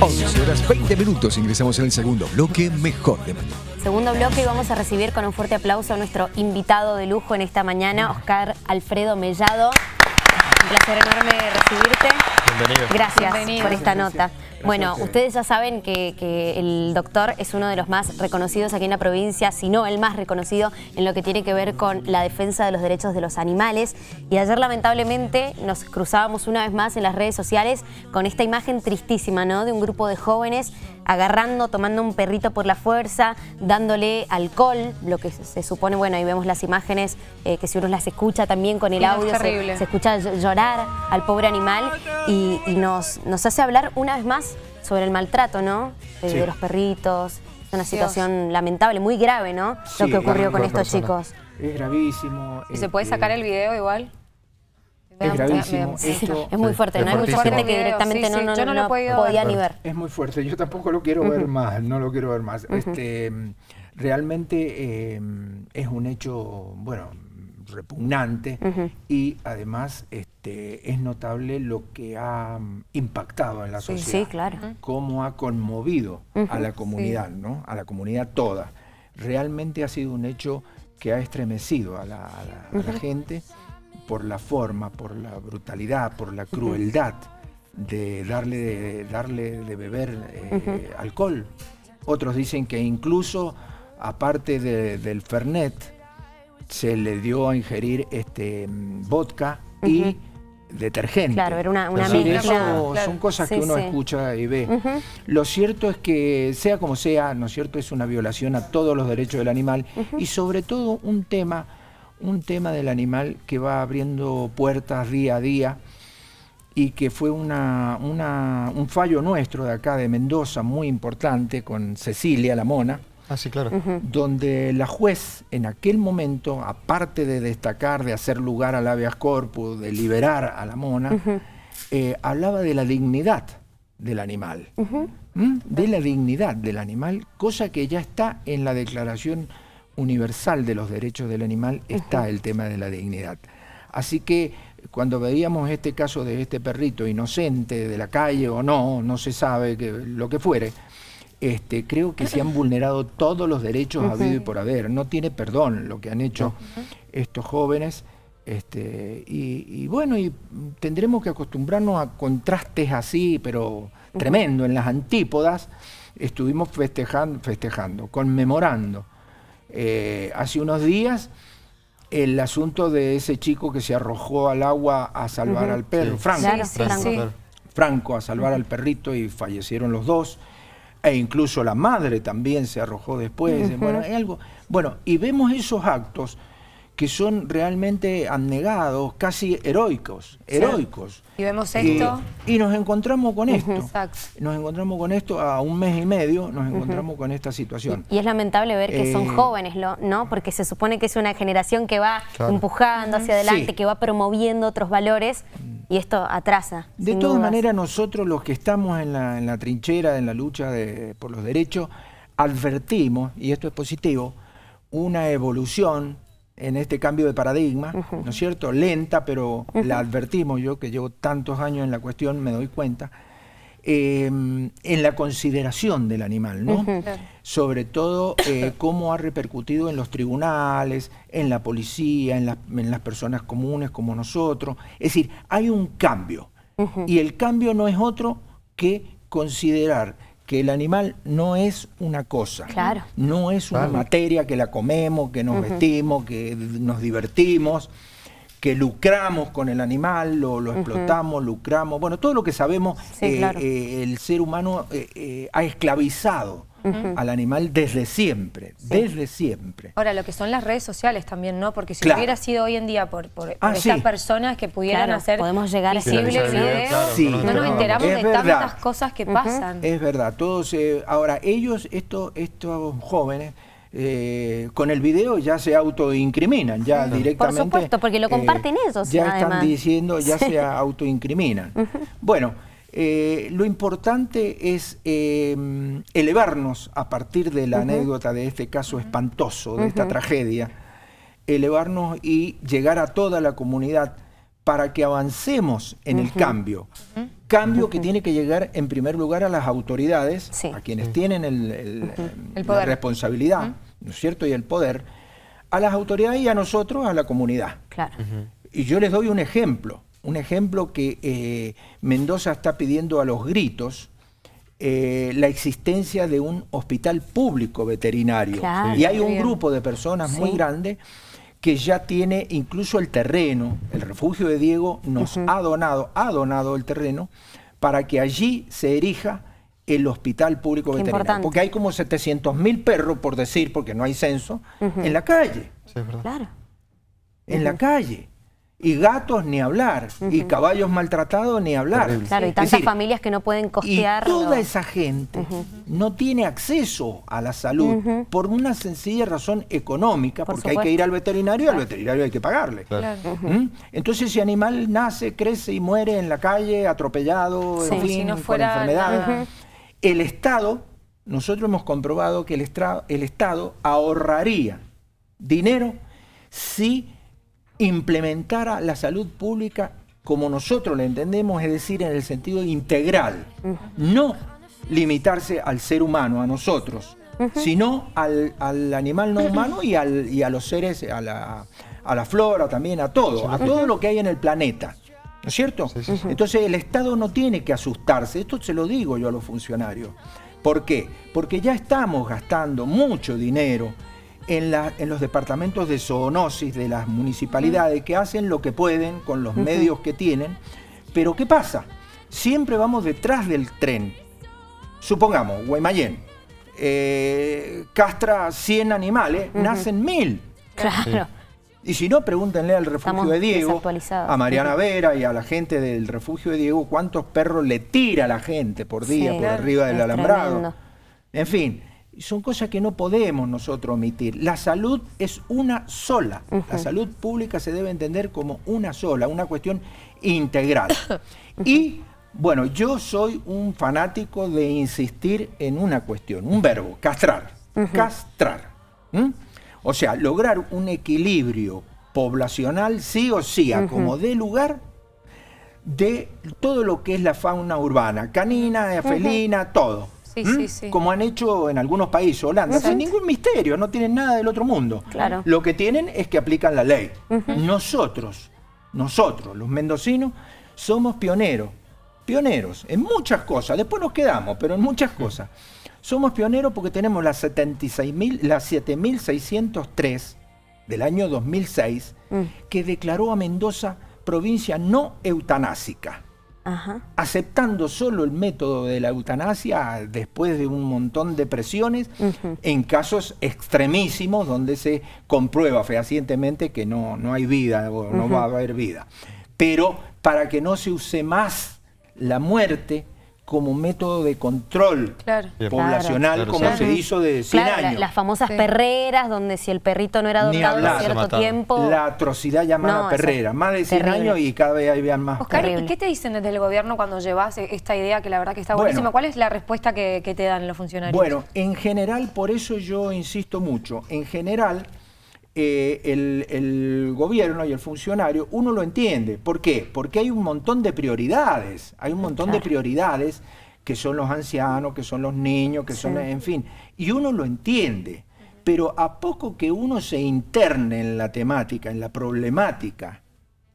11 horas 20 minutos ingresamos en el segundo bloque Mejor de Mañana. Segundo bloque y vamos a recibir con un fuerte aplauso a nuestro invitado de lujo en esta mañana, Oscar Alfredo Mellado. Un placer enorme recibirte. Bienvenido. Gracias por esta nota. Bueno, ustedes ya saben que, que, el doctor es uno de los más reconocidos aquí en la provincia, si no el más reconocido en lo que tiene que ver con la defensa de los derechos de los animales. Y ayer lamentablemente nos cruzábamos una vez más en las redes sociales con esta imagen tristísima, ¿no? De un grupo de jóvenes agarrando, tomando un perrito por la fuerza, dándole alcohol, lo que se supone, bueno, ahí vemos las imágenes, eh, que si uno las escucha también con el audio, se, escucha llorar al pobre animal y, nos, nos hace hablar una vez más sobre el maltrato, ¿no? De eh, los perritos, es una situación lamentable, muy grave, ¿no? lo que ocurrió con estos chicos. Es gravísimo. ¿Y se puede sacar este, el video igual? Es gravísimo. es muy fuerte, ¿no? Hay mucha gente que directamente no, podía ni ver. Es muy fuerte, yo tampoco lo quiero ver más, no lo quiero ver más. este, realmente em, es un hecho, bueno, repugnante y además este, es notable lo que ha mm, impactado en la sociedad. claro. Cómo ha conmovido a la comunidad, ¿no? A la comunidad toda. Realmente ha sido un hecho que ha estremecido a la gente por la forma, por la brutalidad, por la crueldad de darle de, darle de beber eh, alcohol. Otros dicen que incluso, aparte del Fernet, se le dio a ingerir este vodka y detergente. Claro, era una, una Son cosas que uno escucha y ve. Lo cierto es que, sea como sea, ¿no es cierto?, es una violación a todos los derechos del animal y sobre todo un tema un tema del animal que va abriendo puertas día a día y que fue una, un fallo nuestro de acá, de Mendoza, muy importante, con Cecilia, la mona. Ah, sí, claro. Donde la juez en aquel momento, aparte de destacar, de hacer lugar al habeas corpus, de liberar a la mona, eh, hablaba de la dignidad del animal. ¿Mm? De la dignidad del animal, cosa que ya está en la declaración universal de los derechos del animal está el tema de la dignidad. Así que cuando veíamos este caso de este perrito inocente de la calle o no, no se sabe lo que fuere, este, creo que se han vulnerado todos los derechos a habido y por haber. No tiene perdón lo que han hecho estos jóvenes. Este, y, bueno, y tendremos que acostumbrarnos a contrastes así, pero tremendo. En las antípodas estuvimos festejando, festejando conmemorando eh, hace unos días el asunto de ese chico que se arrojó al agua a salvar al perro, Franco. a salvar al perrito y fallecieron los dos. E incluso la madre también se arrojó después. algo. Bueno, y vemos esos actos que son realmente abnegados, casi heroicos, heroicos. Y vemos eh, esto. Y, nos encontramos con esto. Nos encontramos con esto a un mes y medio, nos encontramos con esta situación. Y, es lamentable ver que son eh, jóvenes, ¿no? Porque se supone que es una generación que va empujando hacia adelante, que va promoviendo otros valores y esto atrasa. De todas maneras, nosotros los que estamos en la, trinchera, en la lucha por los derechos, advertimos, y esto es positivo, una evolución en este cambio de paradigma, ¿no es cierto? Lenta, pero la advertimos yo, que llevo tantos años en la cuestión, me doy cuenta, em, en la consideración del animal, ¿no? Sobre todo eh, cómo ha repercutido en los tribunales, en la policía, en, las personas comunes como nosotros. Es decir, hay un cambio. Y el cambio no es otro que considerar que el animal no es una cosa, no es una materia que la comemos, que nos vestimos, que nos divertimos, que lucramos con el animal, lo, lo explotamos, lucramos, bueno, todo lo que sabemos eh, eh, el ser humano eh, ha esclavizado al animal desde siempre, desde siempre. Ahora, lo que son las redes sociales también, ¿no? Porque si hubiera sido hoy en día por, por, ah, estas personas que pudieran hacer podemos llegar a sí, no nos enteramos de tantas cosas que pasan. Es verdad, todos, eh, ahora ellos, esto, estos jóvenes, eh, con el video ya se autoincriminan, ya directamente. Por supuesto, porque lo comparten eso eh, ellos. Ya están diciendo, ya se autoincriminan. Bueno. Eh, lo importante es em, elevarnos a partir de la anécdota de este caso espantoso, de esta tragedia, elevarnos y llegar a toda la comunidad para que avancemos en el cambio. Cambio que tiene que llegar en primer lugar a las autoridades, a quienes tienen el, em, la responsabilidad, ¿no es cierto? Y el poder, a las autoridades y a nosotros, a la comunidad. Y yo les doy un ejemplo un ejemplo que eh, Mendoza está pidiendo a los gritos. Eh, la existencia de un hospital público veterinario. y hay un grupo de personas muy grande que ya tiene incluso el terreno, el refugio de Diego nos ha donado, ha donado el terreno para que allí se erija el hospital público veterinario. Porque hay como 700 mil perros, por decir, porque no hay censo, en la calle. Claro. En la calle. Y gatos ni hablar, y caballos maltratados ni hablar. Claro, y tantas familias que no pueden costear. toda esa gente no tiene acceso a la salud por una sencilla razón económica, porque hay que ir al veterinario al veterinario hay que pagarle. ¿Mm? Entonces, si animal nace, crece y muere en la calle, atropellado, con enfermedad, el Estado, nosotros hemos comprobado que el, el Estado ahorraría dinero si implementara la salud pública como nosotros la entendemos, es decir, en el sentido integral, no limitarse al ser humano, a nosotros, sino al, animal no humano y, a los seres, a la, a la, flora también, a todo, a todo lo que hay en el planeta. ¿No es cierto? Entonces el Estado no tiene que asustarse, esto se lo digo yo a los funcionarios. ¿Por qué? Porque ya estamos gastando mucho dinero en, los departamentos de zoonosis de las municipalidades que hacen lo que pueden con los medios que tienen. Pero ¿qué pasa? Siempre vamos detrás del tren. Supongamos, Guaymallén, eh, castra 100 animales, nacen 1000 Claro. Y si no, pregúntenle al refugio de Diego, a Mariana Vera y a la gente del refugio de Diego cuántos perros le tira a la gente por día por arriba del alambrado. En fin, son cosas que no podemos nosotros omitir. La salud es una sola. La salud pública se debe entender como una sola, una cuestión integral. Y bueno, yo soy un fanático de insistir en una cuestión, un verbo, castrar. Castrar. O sea, lograr un equilibrio poblacional sí o sí, como dé lugar, de todo lo que es la fauna urbana, canina, felina, todo ¿Mm? Como han hecho en algunos países, Holanda, sin ningún misterio, no tienen nada del otro mundo. Lo que tienen es que aplican la ley. Nosotros, nosotros, los mendocinos, somos pioneros. Pioneros en muchas cosas. Después nos quedamos, pero en muchas cosas. Somos pioneros porque tenemos la 7603 del año 2006 mm. que declaró a Mendoza provincia no eutanásica aceptando solo el método de la eutanasia después de un montón de presiones en casos extremísimos donde se comprueba fehacientemente que no, no hay vida o no va a haber vida. Pero para que no se use más la muerte como método de control poblacional, como se hizo de 100 años. las famosas perreras, donde si el perrito no era adoptado en cierto tiempo... La atrocidad llamada perrera, más de 100 años y cada vez hay más. Oscar, qué te dicen desde el gobierno cuando llevas e-, esta idea que la verdad que está buenísima? ¿Cuál es la respuesta que, que te dan los funcionarios? Bueno, en general, por eso yo insisto mucho, en general eh, el, gobierno y el funcionario, uno lo entiende. ¿Por qué? Porque hay un montón de prioridades, hay un montón de prioridades que son los ancianos, que son los niños, que son, en fin, y uno lo entiende. Pero a poco que uno se interne en la temática, en la problemática,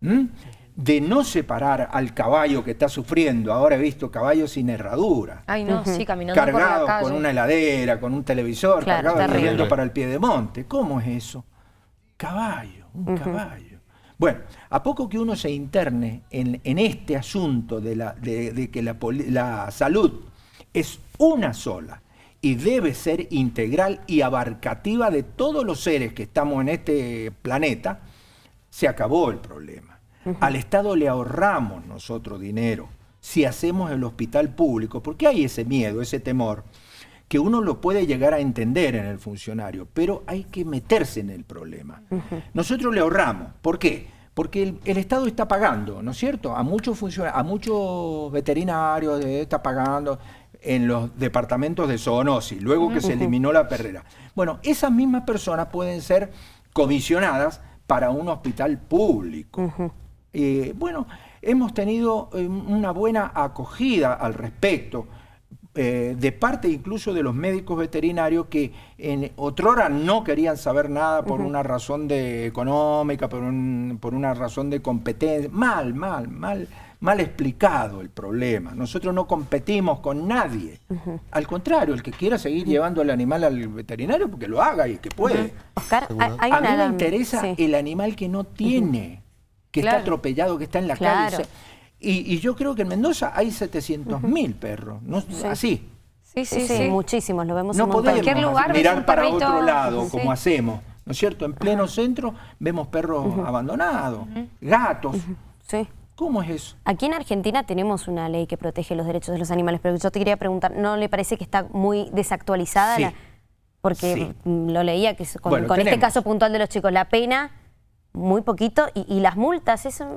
de no separar al caballo que está sufriendo. Ahora he visto caballos sin herradura. Ay, no, caminando cargados con una heladera, con un televisor, cargado cargados corriendo para el pie de monte. ¿Cómo es eso? caballo, un caballo. Bueno, a poco que uno se interne en, este asunto de, que la, salud es una sola y debe ser integral y abarcativa de todos los seres que estamos en este planeta, se acabó el problema. Al Estado le ahorramos nosotros dinero si hacemos el hospital público, ¿Por qué hay ese miedo, ese temor que uno lo puede llegar a entender en el funcionario, pero hay que meterse en el problema. Nosotros le ahorramos. ¿Por qué? Porque el, Estado está pagando, ¿no es cierto? A muchos a muchos veterinarios está pagando en los departamentos de zoonosis, luego que se eliminó la perrera. Bueno, esas mismas personas pueden ser comisionadas para un hospital público. Eh, bueno, hemos tenido eh, una buena acogida al respecto. Eh, de parte incluso de los médicos veterinarios que en otrora no querían saber nada por una razón de económica, por, por una razón de competencia. Mal, mal, mal, mal explicado el problema. Nosotros no competimos con nadie. Al contrario, el que quiera seguir llevando al animal al veterinario, porque lo haga y que puede. hay a mí me interesa el animal que no tiene, que está atropellado, que está en la calle. Y, yo creo que en Mendoza hay 700.000 perros, no, así. Sí, sí, sí, muchísimos, lo vemos en cualquier lugar. Mirar para otro lado, como hacemos, ¿no es cierto? En pleno centro vemos perros abandonados, gatos. Sí. ¿Cómo es eso? Aquí en Argentina tenemos una ley que protege los derechos de los animales, pero yo te quería preguntar, ¿no le parece que está muy desactualizada? La... Porque lo leía que con este caso puntual de los chicos, la pena muy poquito y, las multas, eso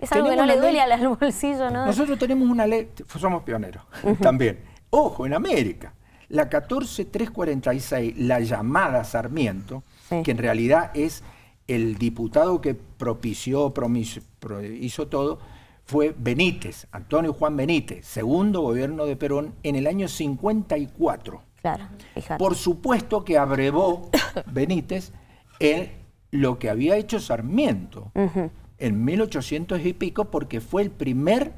es algo que no le duele al bolsillo, ¿no? Nosotros tenemos una ley, somos pioneros también. Ojo, en América, la 14346, la llamada Sarmiento, que en realidad es el diputado que propició, hizo todo, fue Benítez, Antonio Juan Benítez, segundo gobierno de Perón, en el año 54. Claro, Por supuesto que abrevó Benítez el lo que había hecho Sarmiento en 1800 y pico, porque fue el primer,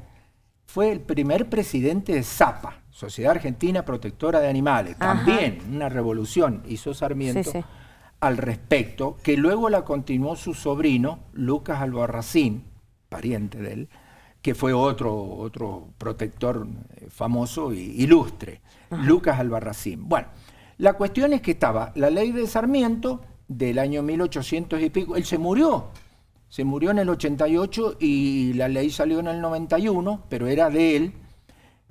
fue el primer presidente de Zapa, Sociedad Argentina Protectora de Animales. También una revolución hizo Sarmiento al respecto, que luego la continuó su sobrino, Lucas Albarracín, pariente de él, que fue otro, otro protector eh, famoso e ilustre, Lucas Albarracín. Bueno, la cuestión es que estaba la ley de Sarmiento, del año 1800 y pico. Él se murió, se murió en el 88 y la ley salió en el 91, pero era de él,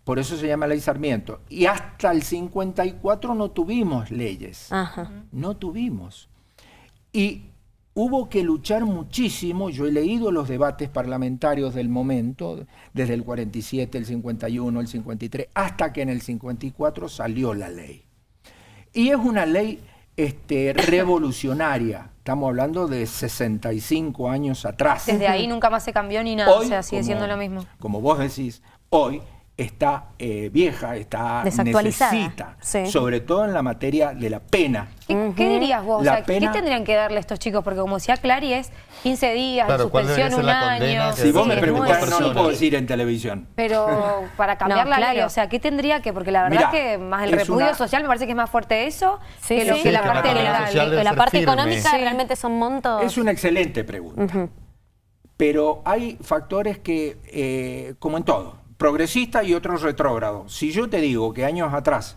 por eso se llama ley Sarmiento. Y hasta el 54 no tuvimos leyes, no tuvimos. Y hubo que luchar muchísimo, yo he leído los debates parlamentarios del momento, desde el 47, el 51, el 53, hasta que en el 54 salió la ley. Y es una ley este, revolucionaria. Estamos hablando de 65 años atrás. Desde ahí nunca más se cambió ni nada, o sea, sigue siendo lo mismo. Como vos decís, hoy está eh, vieja, está necesita, sobre todo en la materia de la pena. ¿Qué, dirías vos? O ¿Qué tendrían que darle estos chicos? Porque como decía Clary, es 15 días, suspensión, un año. Si vos me preguntás, no lo puedo decir en televisión. Pero para cambiar la o sea, ¿qué tendría que? Porque la verdad que más el repudio social me parece que es más fuerte eso que, la, parte, legal. parte económica realmente son montos. Es una excelente pregunta. Pero hay factores que, eh, como en todo, progresista y otro retrógrado. Si yo te digo que años atrás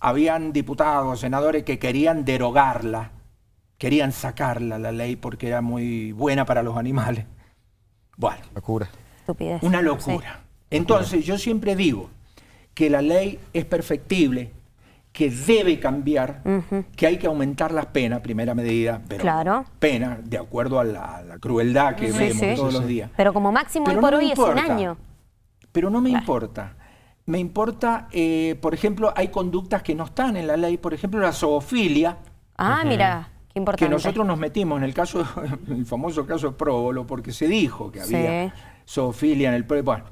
habían diputados, senadores que querían derogarla, querían sacarla la ley porque era muy buena para los animales. Bueno. Locura. Estupidez. Una locura. Entonces yo siempre digo que la ley es perfectible, que debe cambiar, que hay que aumentar las penas, primera medida, pero claro. penas de acuerdo a la, crueldad que vemos todos los días. Pero como máximo hoy por hoy es un año. Pero no me importa. Me importa, eh, por ejemplo, hay conductas que no están en la ley, por ejemplo, la zoofilia. Ah, mira, qué importante. Que nosotros nos metimos en el caso, el famoso caso Próbolo, porque se dijo que había zoofilia en el... Bueno,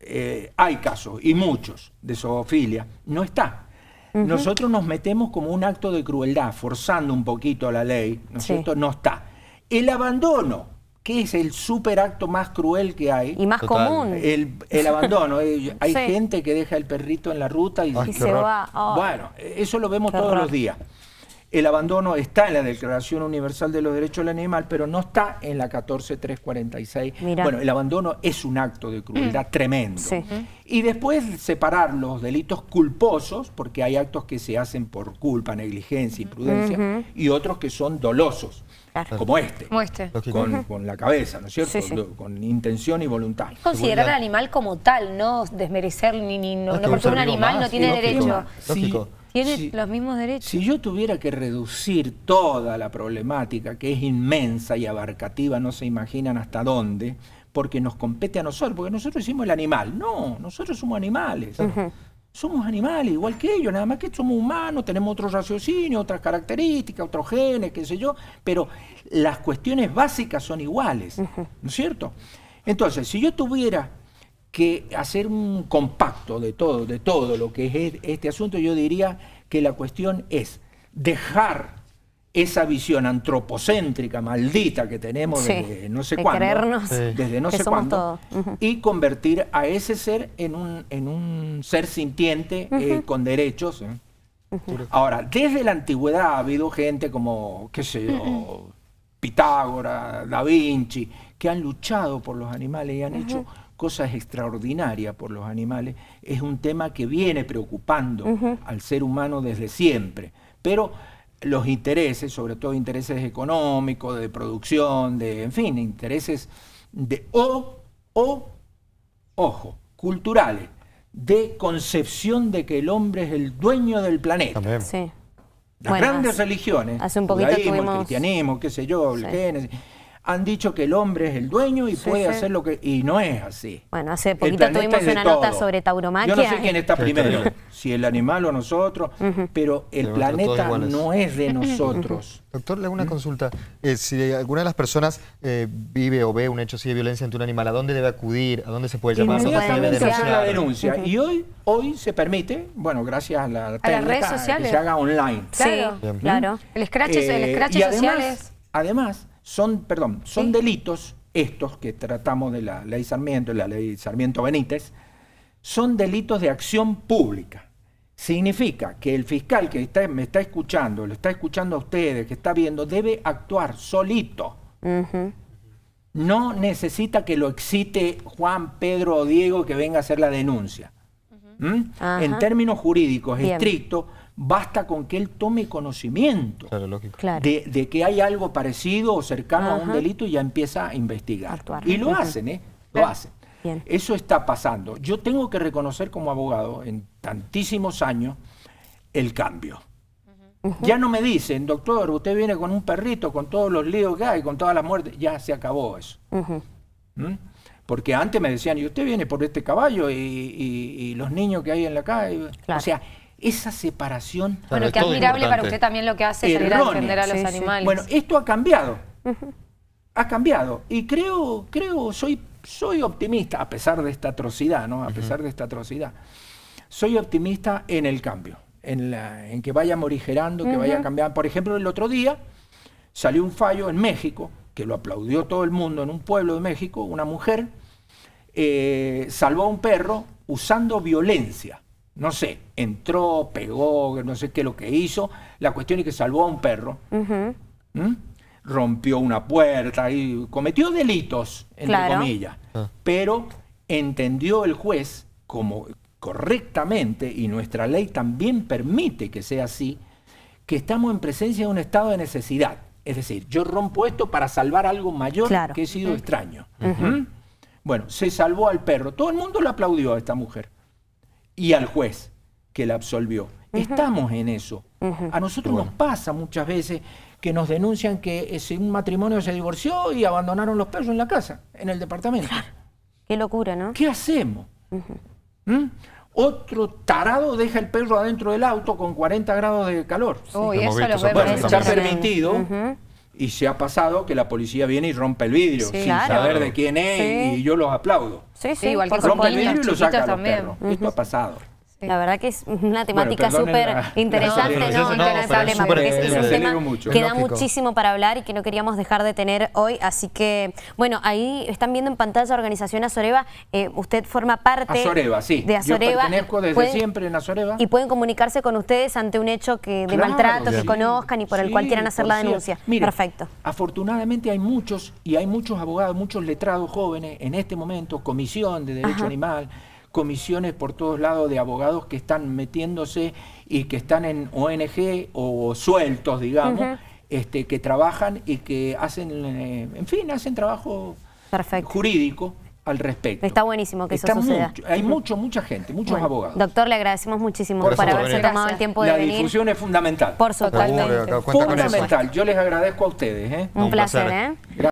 eh, hay casos, y muchos, de zoofilia. No está. Nosotros nos metemos como un acto de crueldad, forzando un poquito a la ley, ¿no es No está. El abandono, es el super acto más cruel que hay. Y más común. El, el abandono. Eh, hay gente que deja el perrito en la ruta y, se va. Oh. Bueno, eso lo vemos todos los días. El abandono está en la Declaración Universal de los Derechos del Animal, pero no está en la 14346. Bueno, el abandono es un acto de crueldad mm. tremendo. Y después separar los delitos culposos, porque hay actos que se hacen por culpa, negligencia, imprudencia, mm. y otros que son dolosos. Este, como este, Con, la cabeza, ¿no es cierto? Con intención y voluntad. Considerar al animal como tal, no desmerecer, ni, ni porque un animal no tiene derecho. Lógico. Tiene si, los mismos derechos. Si yo tuviera que reducir toda la problemática, que es inmensa y abarcativa, no se imaginan hasta dónde, porque nos compete a nosotros, porque nosotros hicimos el animal. No, nosotros somos animales. Somos animales, igual que ellos, nada más que somos humanos, tenemos otro raciocinio, otras características, otros genes, qué sé yo, pero las cuestiones básicas son iguales, ¿no es cierto? Entonces, si yo tuviera que hacer un compacto de todo, de todo lo que es e-, este asunto, yo diría que la cuestión es dejar esa visión antropocéntrica maldita que tenemos desde no sé cuándo, desde no somos y convertir a ese ser en un, en un ser sintiente eh, con derechos. ¿eh? Ahora, desde la antigüedad ha habido gente como, qué sé yo, Pitágoras, Da Vinci, que han luchado por los animales y han hecho cosas extraordinarias por los animales, es un tema que viene preocupando al ser humano desde siempre. Pero los intereses, sobre todo intereses económicos, de producción, de, en fin, intereses de o, ojo, culturales, de concepción de que el hombre es el dueño del planeta. Las grandes religiones, hace un poquito el cristianismo, qué sé yo, el han dicho que el hombre es el dueño y puede hacer lo que... Y no es así. Bueno, hace poquito tuvimos una nota sobre tauromaquia. Yo no sé quién está primero, si el animal o nosotros, pero el planeta no es de nosotros. Doctor, le hago una consulta. Eh, si alguna de las personas eh, vive o ve un hecho así de violencia ante un animal, ¿a dónde debe acudir? ¿A dónde se puede llamar? se la denuncia. Y hoy, hoy se permite, bueno, gracias a, las redes sociales. que se haga online. Claro, sí, claro. El scratch, el eh, social es... Además, son, perdón, son delitos, estos que tratamos de la ley Sarmiento, la ley Sarmiento Benítez, son delitos de acción pública. Significa que el fiscal que está, me está escuchando, lo está escuchando a ustedes, que está viendo, debe actuar solito. No necesita que lo excite Juan, Pedro o Diego que venga a hacer la denuncia. ¿Mm? En términos jurídicos estrictos, basta con que él tome conocimiento de, que hay algo parecido o cercano a un delito y ya empieza a investigar. Y lo hacen, ¿eh? Lo hacen. Eso está pasando. Yo tengo que reconocer como abogado, en tantísimos años, el cambio. Ya no me dicen, doctor, usted viene con un perrito, con todos los líos que hay, con todas las muertes. Ya se acabó eso. ¿Mm? Porque antes me decían, y usted viene por este caballo y, los niños que hay en la calle. O sea, esa separación. Bueno, que admirable para usted también lo que hace es salir a defender a los animales. Bueno, esto ha cambiado. Ha cambiado. Y creo, creo, soy, soy optimista, a pesar de esta atrocidad, ¿no? A pesar de esta atrocidad. Soy optimista en el cambio, en, que vaya morigerando, que vaya cambiando. Por ejemplo, el otro día salió un fallo en México, que lo aplaudió todo el mundo, en un pueblo de México, una mujer eh, salvó a un perro usando violencia no sé, entró, pegó, no sé qué lo que hizo. La cuestión es que salvó a un perro, rompió una puerta y cometió delitos, entre comillas. Ah. Pero entendió el juez como correctamente, y nuestra ley también permite que sea así, que estamos en presencia de un estado de necesidad. Es decir, yo rompo esto para salvar algo mayor que he sido extraño. Bueno, se salvó al perro. Todo el mundo le aplaudió a esta mujer y al juez que la absolvió. Estamos en eso. A nosotros nos pasa muchas veces que nos denuncian que ese, un matrimonio se divorció y abandonaron los perros en la casa, en el departamento. Qué locura, ¿no? ¿Qué hacemos? ¿Mm? Otro tarado deja el perro adentro del auto con 40 grados de calor. Sí. eso lo está permitido y se ha pasado que la policía viene y rompe el vidrio sin saber de quién es y yo los aplaudo. Sí, sí, igual que rompe el vidrio y lo saca a los perros. Esto ha pasado. La verdad que es una temática súper ah, interesante, ¿no? no, porque es, un tema que da muchísimo para hablar y que no queríamos dejar de tener hoy. Así que, bueno, ahí están viendo en pantalla Organización Azoreva. Eh, usted forma parte de Azoreva. desde siempre Azoreva. Y pueden comunicarse con ustedes ante un hecho que de maltrato que conozcan y por el cual quieran hacer la denuncia. Perfecto. Afortunadamente hay muchos, y hay muchos abogados, muchos letrados jóvenes en este momento, Comisión de Derecho Animal, comisiones por todos lados de abogados que están metiéndose y que están en ONG o sueltos, digamos, este, que trabajan y que hacen, eh, en fin, hacen trabajo jurídico al respecto. Está buenísimo que eso suceda. Mucho, hay mucho, mucha gente, muchos abogados. Doctor, le agradecemos muchísimo por, haberse tomado el tiempo de venir. La difusión es fundamental. Por supuesto. Fundamental. Yo les agradezco a ustedes. ¿eh? Un, placer. ¿eh?